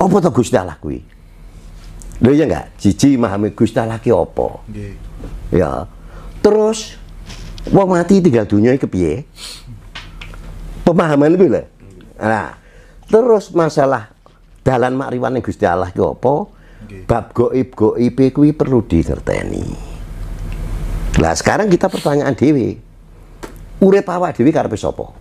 apa to Gusti Allah kuwi? Lho ya enggak? cici memahami Gusti Allah ki apa? Nggih. Ya. Terus wong mati tinggal dunia iki piye? Pemahaman piye lho? Nah, terus masalah dalan makriwane Gusti Allah ki apa? Nggih. Bab goib goib kuwi perlu dingerteni. lah sekarang kita pertanyaan dewi. Urip awak dewi karepe sapa?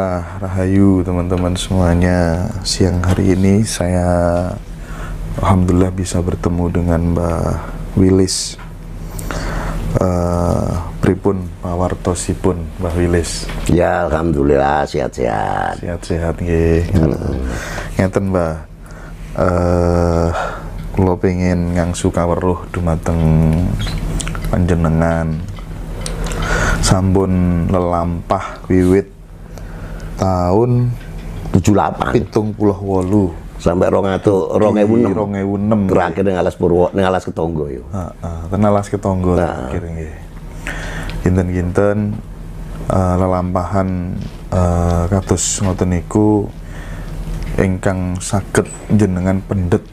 Alhamdulillah Rahayu teman-teman semuanya Siang hari ini saya Alhamdulillah bisa bertemu dengan Mbak Wilis uh, Pripun Pak Warto Sipun Mbak Wilis Ya Alhamdulillah sehat-sehat Sehat-sehat ya hmm. Ngeten Mbak uh, eh, Lo pengen ngangsu kaweruh dumateng panjenengan Sambun lelampah wiwit tahun 78 hitung puluh walu sampai rong atau rong ewu enam rong ewu enam terakhir dengan alas purwo dengan alas ketonggo yuk uh, ah, ah, alas ketonggo nah. terakhir ini ginten ginten uh, lelampahan uh, eh, katus ngoteniku engkang sakit jenengan pendet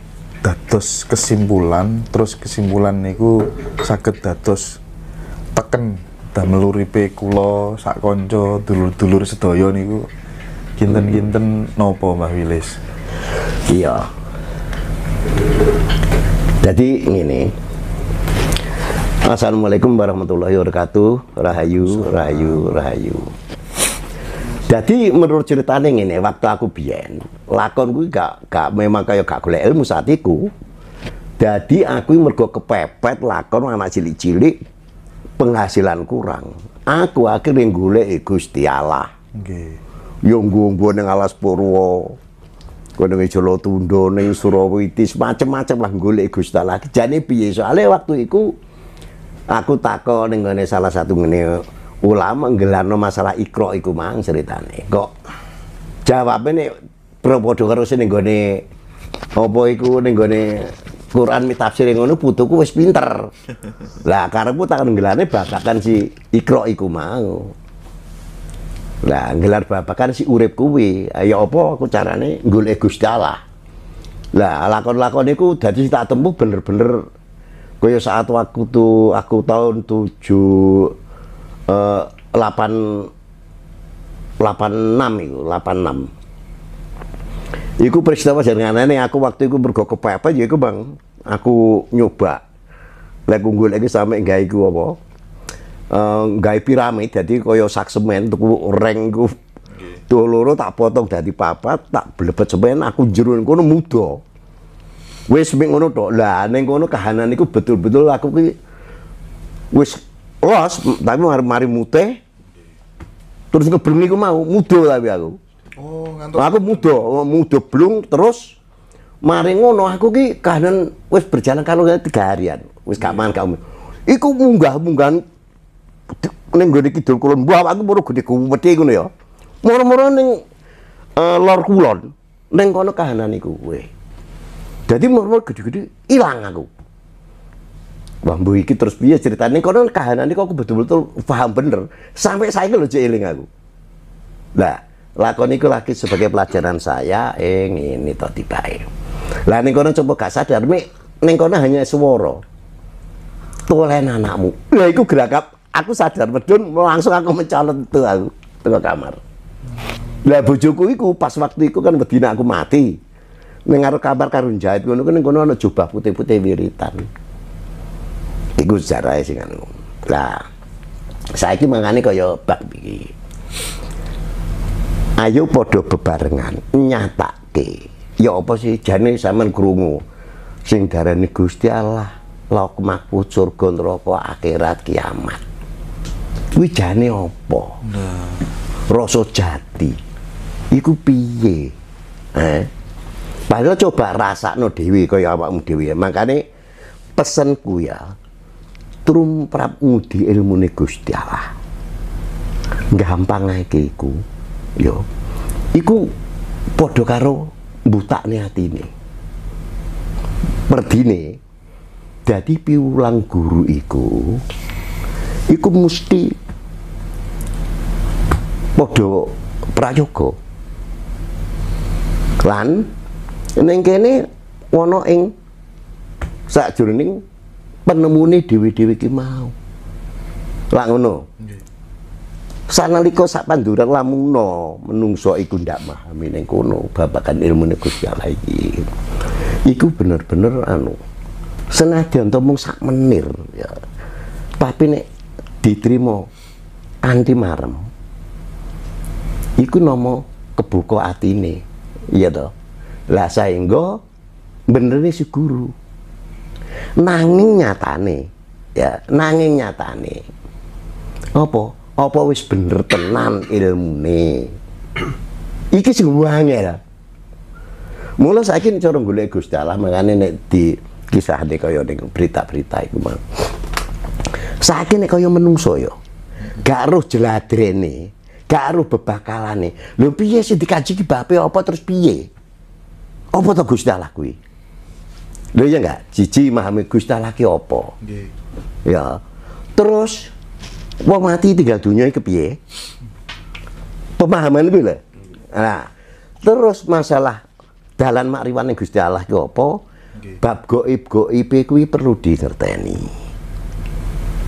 datos kesimpulan terus kesimpulan niku sakit datos teken damel uripe kula sak konco dulur-dulur sedaya niku kinten-kinten nopo Mbah Wilis. Iya. Jadi ini Assalamualaikum warahmatullahi wabarakatuh. Rahayu, rahayu, rahayu. Jadi menurut ceritanya ini, waktu aku bien lakon gue gak, gak memang kayak gak golek ilmu saat itu. Jadi aku mergo kepepet lakon anak cilik-cilik penghasilan kurang. Aku akhirnya golek Gusti Allah. Nggih. Yo ya nggo ning alas Purwo. Kono ning Jolotundo ning Surawitis macem-macem lah golek Gusti Allah. Jane piye soalnya waktu itu aku takon ning salah satu ngene ulama nggelano masalah ikro iku mang ceritane. Kok jawabane propodo karo sing nggone apa iku ning Quran mitafsir yang ngono putuku wis pinter. Lah karepku tak ngelane babakan si Iqra iku mau. Lah gelar babakan si urip kuwi. Ya apa aku carane golek Gusti Allah. Lah lakon-lakon iku dadi tak tempuh bener-bener kaya saat waktu tuh aku tahun tujuh eh, 8 86 itu 86 Iku peristiwa jaringan ini aku waktu iku mergo kepepet ya aku Bang. Aku nyoba. Lagu unggul lagi sama enggak iku apa? Uh, piramid jadi koyo sak semen tuku reng ku tuh loro tak potong dari papa, tak belepet semen aku jerun kono mudo. Wes mik ngono tok lah ning kono kahanan betul-betul aku ki wis los tapi mari, mari mute, terus ngebengi ku mau mudo tapi aku Oh, aku muda, oh, muda blung terus Maringo no, aku ki kahanan wis berjalan kalau tiga harian. Wes gak iya. mangan kamu. Iku munggah munggah Neng gede kidul kulon. buah aku baru gede kuwete gue ya. Moro-moro neng uh, eh, lor kulon Neng kono kahanan iku Jadi Jadi moro-moro gede-gede hilang aku. Bambu iki terus cerita neng kono kahanan iku aku betul-betul paham bener. Sampai saya lho jeeling aku. Lah, lakon itu lagi sebagai pelajaran saya ing eh, ini tak tiba lah ini kono coba gak sadar mik ini kono hanya swara tulen anakmu lah itu gerakap aku sadar medun langsung aku mencalon itu aku tengok kamar lah bojoku itu pas waktu itu kan bedina aku mati ning kabar karun jahit ngono kan kono ada jubah putih-putih wiritan itu sejarahnya sih kan lah saya ini makanya kaya bak iki ayo podo bebarengan nyatake ya apa sih jane sampean krungu sing darani Gusti Allah lauk mahfud surga neraka akhirat kiamat kuwi jane apa nah. rasa jati iku piye eh padahal coba no dewi kaya awakmu ya makane pesenku ya trumprap ngudi ilmune Gusti Allah gampang ae iku yo iku padha karo butakne atine perdine dadi piwulang guru iku iku mesti padha prayoga lan ning kene ana ing sakjroning penemune dewi-dewi ki mau lak ngono sanalika sak panduran lamuno menungso iku ndak pahami ning kono babakan ilmu Gusti Allah iki iku bener-bener anu senadyan to sak menir ya tapi nek diterima anti marem iku nomo kebuka atine iya to lah saenggo bener si guru nanging nyatane ya nanging nyatane apa apa wis bener tenan nih, iki sing wangel mula saiki cara golek Gusti Allah mangane nek di kisah nek kaya ning berita-berita itu mah Saya nek kaya menungso ya gak roh jeladrene gak roh bebakalane lho piye sih dikaji di bape apa terus piye apa to gus Allah kuwi lho ya enggak cici mahami gus Allah ki apa ya terus Wong mati tinggal dunia ke piye Pemahaman lebih lah. Nah, terus masalah dalan yang Gusti Allah ke apa? Bab goib goib kuwi perlu dingerteni.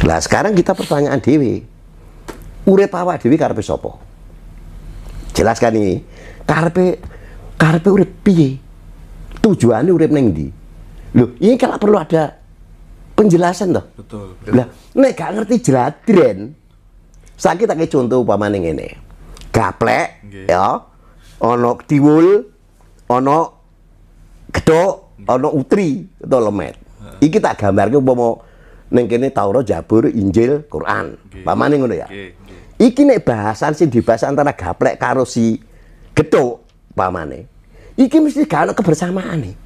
Nah sekarang kita pertanyaan dewi. Urip awak dewi karpe sopo Jelaskan ini. karpe karpe urip piye? Tujuannya urip neng di Loh, ini kalau perlu ada penjelasan toh. Betul. Lah, nek gak ngerti jladren. Saiki tak contoh ning ngene. Gaplek okay. ya. Ono tiwul, ono gedok, ono utri to lemet. Uh. Iki tak gambarke upama ning kene Taurat, Zabur, Injil, Quran. Okay. Pamane ngono ya. Okay. Okay. Iki nek bahasan sing dibahas antara gaplek karo si gedhok pamane. Iki mesti gak ono kebersamaan nih. E.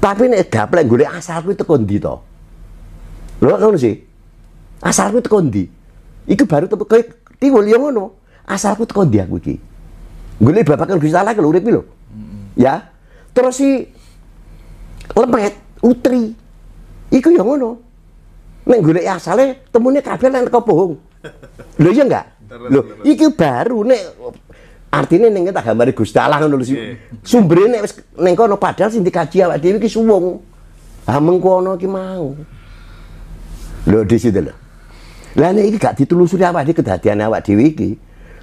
Tapi nek gaplek golek asal kuwi teko ndi to? Lho ngono sih. Asalku teko ndi? Iku baru tepuk kaya tiwul yo ya ngono. Asalku teko ndi aku iki? Golek babakan Gusti Allah lho urip lho. Ya. Terus si lemet utri. Iku yo ya ngono. Nek golek asale temune kabeh nek teko bohong. Lho iya enggak? Lho, iki baru nek artinya neng kita gambar Gusti Allah ngono lho sih iya. sumbere neng kono padahal sing dikaji awak dhewe iki suwung Ah mengkono iki mau lo di situ lho. Lah ini gak ditelusuri apa dhewe kehatian awak dhewe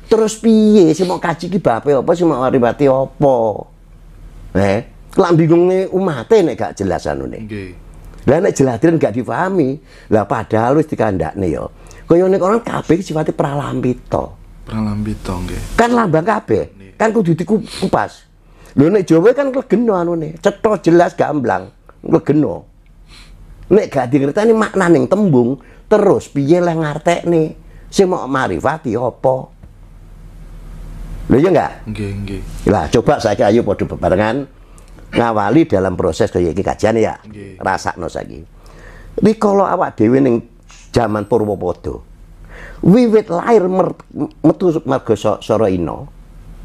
Terus piye sih mau kaji ki bape apa sih mau riwati apa? Eh, kelam bingunge umat nek gak jelas anu nih Lah nek jelasin gak difahami, lah padahal wis nih yo kau yang orang sih sifatnya peralambito peralambito, nggih. Kan lambang kape, Kan kudu kupas, lo nek Jawa kan anu nih cetok jelas gamblang, klegeno. Nek gak dingerteni makna ning tembung, terus piye lah nih Sing mau marifati apa? Lho ya enggak? Nggih, nggih. Lah coba saiki ayo padha bebarengan ngawali dalam proses kaya kajian ya. no Rasakno Di kalau awak dewi ning jaman Purwapada. Wiwit lair mer, metu marga soro ino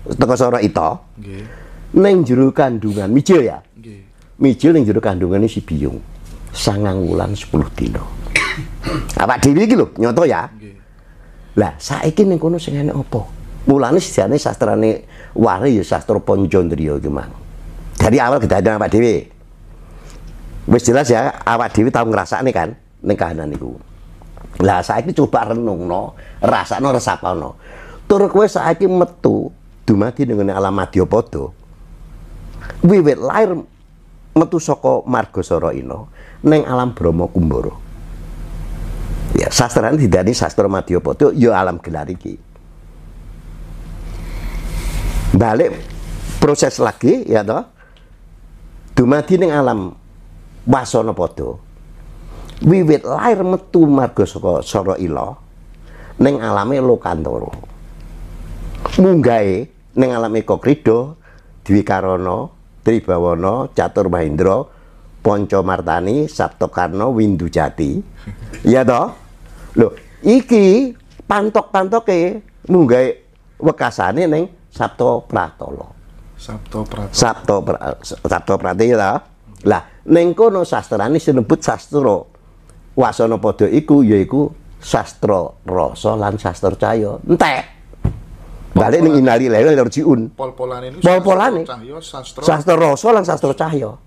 Teko Sora Ita. Nggih. neng jero kandungan mijil ya. Nggih. Mijil jurukan dungan ini si Biung sangang wulan 10 dino. apa Dewi iki lho, nyoto ya. Lah saiki ning kono sing enek apa? Mulane sejane sastrane wari ya sastra Panjandriya iki, Mang. Dari awal kedadean awak Dewi. Wis jelas ya, awak dhewe tau ngrasakne kan ning kahanan niku. Lah saiki coba renungno, rasakno no. Tur kowe saiki metu dumadi dengan alam Madyapada. Wiwit lair metu saka margasara Ino neng alam Bromo Kumboro. Ya, tidak didani sastra Madyapada yo ya alam gelariki Balik proses lagi ya toh. Dumadi ning alam Basono Poto. Wiwit lair metu marga saka Sara Ila ning alame Lokantara. Munggahe neng alame Kokrido Dwi Karono, Bawono, Catur Bahindro, Ponco Martani, Sabto Karno, Windu Jati. Iya toh? Loh, iki pantok-pantoke munggahe wekasane ning Sabto Pratolo. Sabto Pratolo. Sabto pra, Sabto iya toh? Lah, ning kono sastrane sinebut sastra. Wasana padha iku yaiku sastra rasa lan sastra cahya. Entek. Balik ning inari lele inna ya, rajiun. Pol-polane niku pol-polane cahya sastra. Sastra rasa lan sastra cahyo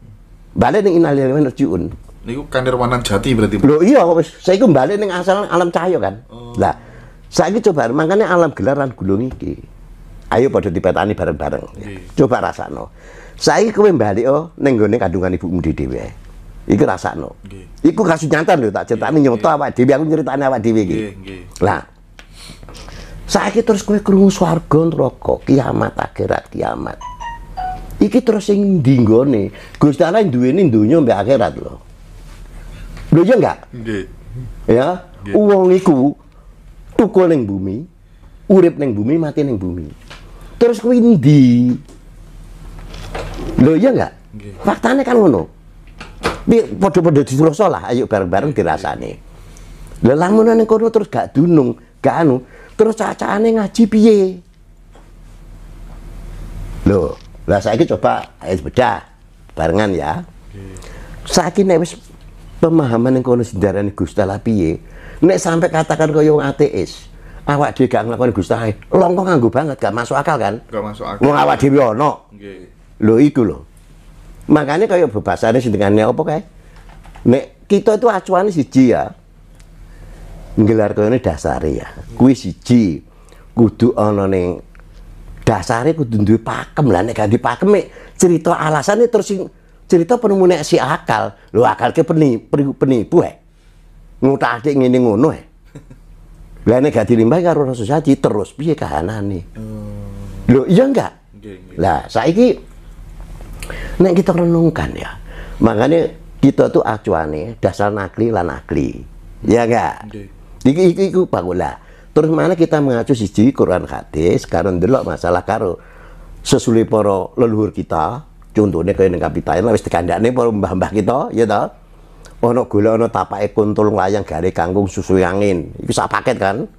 Balik ning innalillahi wa inna rajiun. Niku kanirwanan jati berarti. Lho iya wis saiki balik ning asal alam cahyo kan. Oh. Lah saya saiki coba makanya alam gelar lan gulung iki. Ayo pada dipetani bareng-bareng. Coba rasa no saya kowe kembali oh neng gone kandungan mudi dhewe. Iku no. Iku kasih nyata lho tak ini nyoto awak dewi, aku ceritanya awak dhewe iki. Lah saiki terus kowe krungu swarga neraka kiamat akhirat kiamat iki terus sing ndi nggone Gusti duit duweni donya mbek akhirat lho lho iya ya enggak ya wong iku tukul ning bumi urip neng bumi mati neng bumi terus kuwi ndi lho ya enggak faktane kan ngono podo padha diteloso lah ayo bareng-bareng dirasani lha lamunan kono terus gak dunung gak anu terus cacaane ngaji piye lho lah saya coba es beda barengan ya Saya kira wis pemahaman yang kono sindaran Gusta lah piye nek sampai katakan kau yang ateis awak dia gak nglakoni Gusta Allah longko nganggu banget gak masuk akal kan gak masuk akal mau awak dhewe lo nggih lo, iku lho makanya kaya sih dengan apa kae nek kita itu acuan sih ya ngelar kau ini dasari ya. kuisi siji kudu ono neng ya, kudu duwe pakem. Lah neng gak pakem pakem cerita nih terus cerita penemu nih si akal. lu akal ke penipu, penipu eh. puhe, Ngutak aja ngene ngono he eh. Lah neng gak dilimbah karo rasa saji terus piye kahana nih, oh. lu iya enggak? Lah saiki neng kita renungkan ya. Makanya kita tuh acuane dasar nakli lan nakli, Ya enggak? Iki iki iku pagola. Terus mana kita mengacu siji Quran hadis karo ndelok masalah karo sesule para leluhur kita, contohnya kaya ning kapitain wis dikandakne para mbah-mbah kita, ya ta. Ono gula ono tapake kuntul layang gare kangkung susu angin. Iku sak paket kan.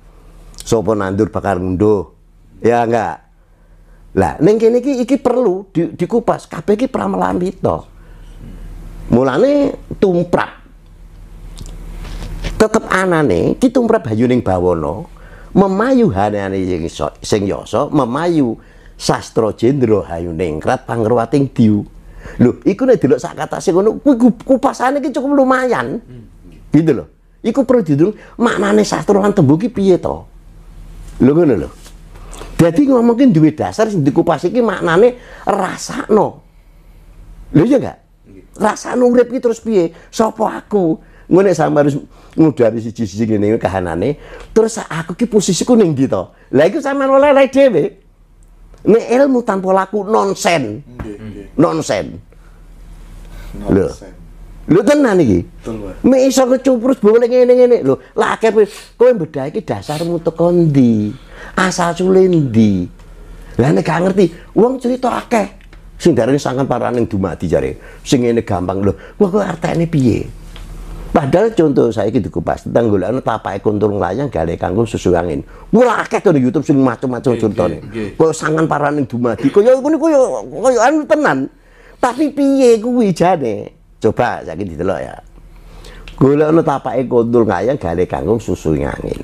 Sopo nandur bakar munduh. Ya enggak. Lah ning kene iki iki perlu di, dikupas kabeh iki pramelan kita. Mulane tumprak tetep anane kitumrap Hayuning Bawono memayu hanane sing sing yasa memayu sastra jendra hayuning krat pangerwating diu lho iku nek delok sak kata sing ngono kuwi kupasane iki cukup lumayan gitu lho iku perlu didung maknane sastra lan tembung iki piye to lho ngono lho dadi ngomongin duwe dasar sing dikupas iki maknane rasakno lho ya enggak rasakno urip ki terus piye sapa aku Ngono sama harus ngudari siji-siji ngene kahanane. Terus aku ki posisiku ning ndi to? Lah iku sampean oleh oleh dhewe. Nek ilmu tanpa laku nonsen. Nonsen. Lho. Lho tenan iki. Mek iso kecuprus boleh ngene-ngene lho. Lah akhir wis kowe beda iki dasarmu teko ndi? Asal sule ndi? Lah nek gak ngerti, wong cerita akeh. Sing darane sangan paraning dumadi jare. Sing ngene gampang lho. Wah kok artene piye? Padahal contoh saya gitu kupas tentang golongan tapak kontur layang gale kanggo susu angin. Murah akeh di YouTube sing macam-macam contohnya. Kau sangan paraning dumadi. Kau yang kau kau anu tenan. Tapi piye kuwi jane? Coba saya ditelok ya. Golongan tapak kontur layang gale kanggo susu angin.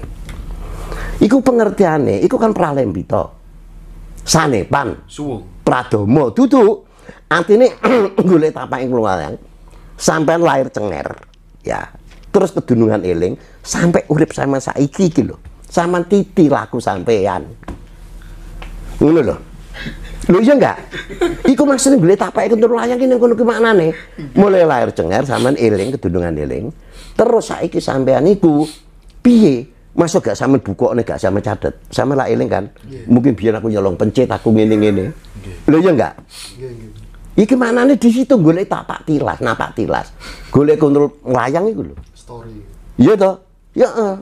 Iku pengertiane, iku kan pralembi Sane Sanepan. Suwung. Pradomo duduk. Artinya tapa tapak kontur layang. Sampai lahir cengar ya terus kedunungan eling sampai urip sama saiki iki lho sama titi laku sampean ngono lho lho iya enggak iku maksudnya gue tapa ikut turun layang ini kono gimana nih mulai lahir cengar sama eling kedunungan eling terus saiki sampean iku piye masuk gak sama buku nih gak sama cadet sama lah eling kan mungkin biar aku nyolong pencet aku ngene ngene yeah. ya enggak Iki nih di situ tak tak tilas, nah napak tilas. Golek kontrol layang itu. loh. Story. Iya toh? Ya. Eh.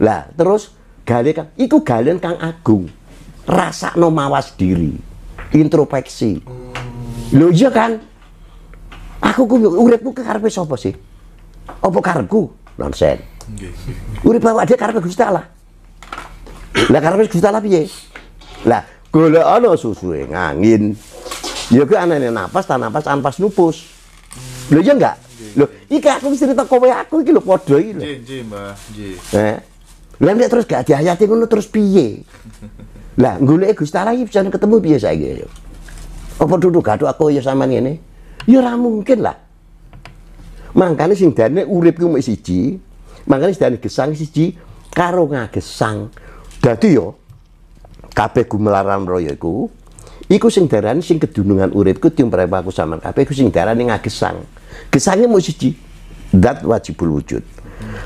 Lah, terus gali kan itu galian Kang Agung. rasa no mawas diri, introspeksi. Hmm. Lo iya kan? Aku ku uripku karpet sapa sih? Apa karpetku? Nonsen. Urip bawa dhewe karepe Gusti Allah. Lah karpet Gusti Allah piye? Lah golek ana yang e, ngangin. Ya gue aneh napas, tak napas, ampas lupus. Lo ya enggak? iki aku mesti cerita kowe aku iki lho padha iki lho. Nggih, nggih, Mbah. Nggih. Lah eh, nek terus gak dihayati ngono terus piye? Lah goleke Gusti Allah iki bisa ketemu biasa aja. ya? Apa duduk gaduh aku ya sama ngene? Ya ora mungkin lah. Makanya sing dane urip ku siji, makanya sing gesang siji karo ngagesang. Dadi yo kabeh gumelaran raya iku Iku sing daran sing kedunungan uripku tiung prepa aku sama kape. iku sing daran yang agesang, kesangnya mau siji. Dat wajibul wujud.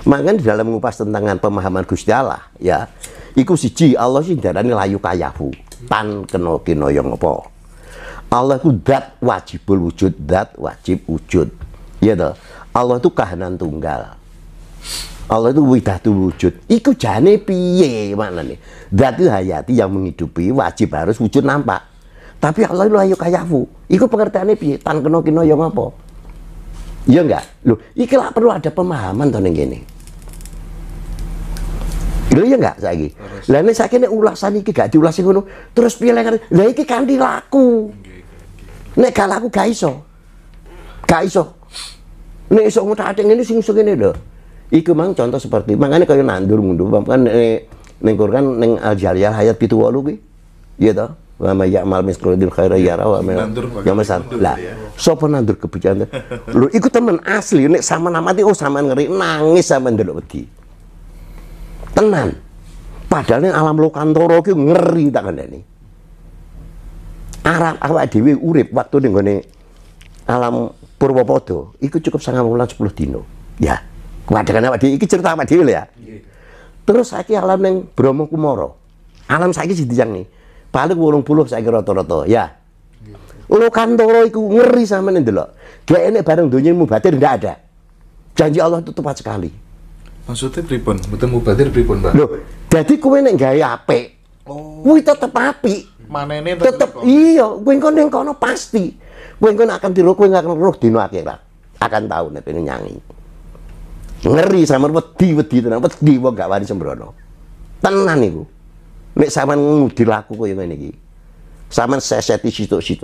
Mangan di dalam mengupas tentang pemahaman Gusti Allah ya. Iku siji Allah sing darani layu kayahu. Tan kena kinoyong opo. Allah ku dat wajibul wujud, dat wajib wujud. Ya toh. Allah itu kahanan tunggal. Allah itu tu wujud. Iku jane piye mana nih? itu hayati yang menghidupi wajib harus wujud nampak. Tapi Allah lu ayu kayafu. Iku pengertiannya piye? Tan kena kena ya apa? Ya enggak? lu iki lah perlu ada pemahaman to ning kene. Lho ya enggak saiki. Lah nek saiki nek ulasan iki gak diulasin ngono, terus piye lek lah iki kanthi laku. Nek gak laku gak iso. Gak iso. Nek iso mutak ngene sing iso ngene lho. Iku mang contoh seperti ini kaya nandur mundur kan ning ning Quran ning Al-Jaliyah ayat 78 kuwi. Iya toh? wa ma ya'mal mithqala dzarratin khairan iya. yara wa ma ya'mal sar. Lah, sapa nandur kebijakan? Lho iku temen asli nek sama namati oh sama ngeri nangis sama ndelok wedi. Tenan. Padahal ini alam lokantoro ki ngeri tak kandhani. Arab awak dhewe urip waktu ning gone alam Purwopodo iku cukup sangat bulan 10 dino. Ya. Kewadangan awak dhewe iki cerita awak dhewe ya. Iya. Terus saiki alam ning Bromo Kumoro. Alam saiki sidiyang nih paling wolung puluh saya kira rata ya lo kantoro iku ngeri sama nih dulu dia ini bareng dunia mubatir ndak ada janji Allah itu tepat sekali maksudnya pripun betul mubatir pripun mbak lo jadi kue nek gaya ape oh. tetep api mana ini tetep iya kue engkau neng kono pasti kue engkau akan tiru kue akan roh di akhirat akan tahu nih ini nyanyi ngeri sama wedi wedi tenang wedi wong gak wani sembrono tenang nih bu. Nek sampean ngudi laku koyo ngene iki. Sampean seseti situ-situ